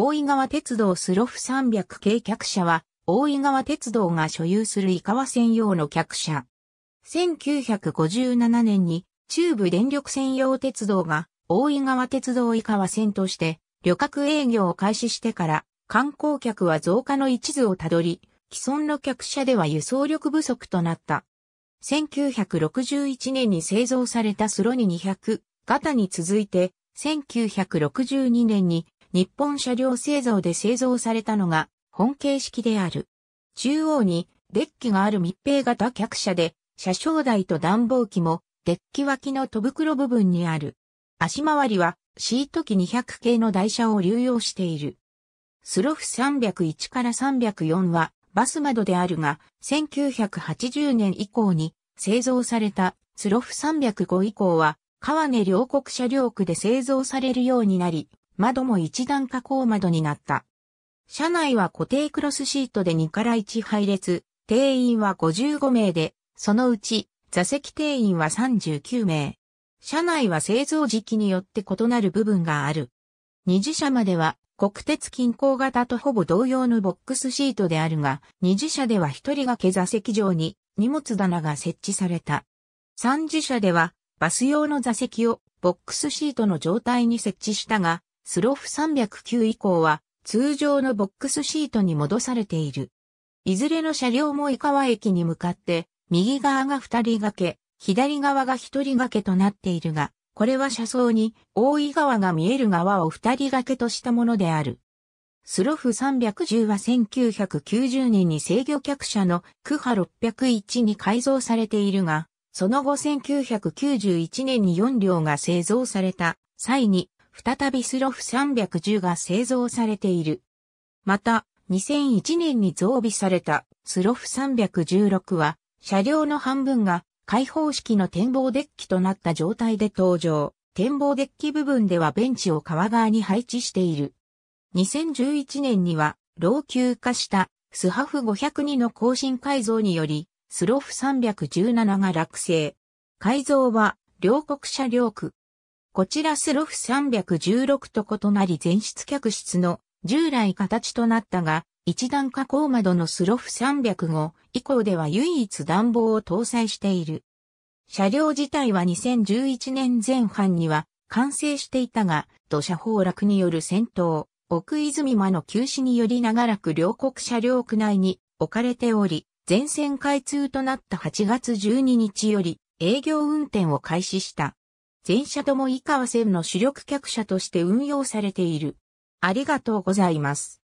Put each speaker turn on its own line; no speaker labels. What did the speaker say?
大井川鉄道スロフ300系客車は、大井川鉄道が所有する井川専用の客車。1957年に中部電力専用鉄道が大井川鉄道井川線として旅客営業を開始してから観光客は増加の一途をたどり、既存の客車では輸送力不足となった。1961年に製造されたスロニ200型に続いて1962年に日本車両製造で製造されたのが本形式である。中央にデッキがある密閉型客車で、車掌台と暖房機もデッキ脇の戸袋部分にある。足回りはシート機200系の台車を流用している。スロフ301から304はバス窓であるが、1980年以降に製造されたスロフ305以降は、川根両国車両区で製造されるようになり、窓も一段加工窓になった。車内は固定クロスシートで2から1配列、定員は55名で、そのうち座席定員は39名。車内は製造時期によって異なる部分がある。二次車までは国鉄近郊型とほぼ同様のボックスシートであるが、二次車では一人掛け座席上に荷物棚が設置された。三次車ではバス用の座席をボックスシートの状態に設置したが、スロフ309以降は通常のボックスシートに戻されている。いずれの車両も井川駅に向かって、右側が二人掛け、左側が一人掛けとなっているが、これは車窓に大井川が見える側を二人掛けとしたものである。スロフ310は1990年に制御客車のクハ601に改造されているが、その後1991年に4両が製造された際に再びスロフ310が製造されている。また、2001年に増備されたスロフ316は、車両の半分が開放式の展望デッキとなった状態で登場。展望デッキ部分ではベンチを川側に配置している。2011年には老朽化したスハフ502の更新改造により、スロフ317が落成。改造は両国車両区、こちらスロフ316と異なり前室客室の従来形となったが、一段加工窓のスロフ305以降では唯一暖房を搭載している。車両自体は2011年前半には完成していたが、土砂崩落による戦闘、奥泉間の休止により長らく両国車両区内に置かれており、全線開通となった8月12日より営業運転を開始した。全社とも井川線の主力客車として運用されている。ありがとうございます。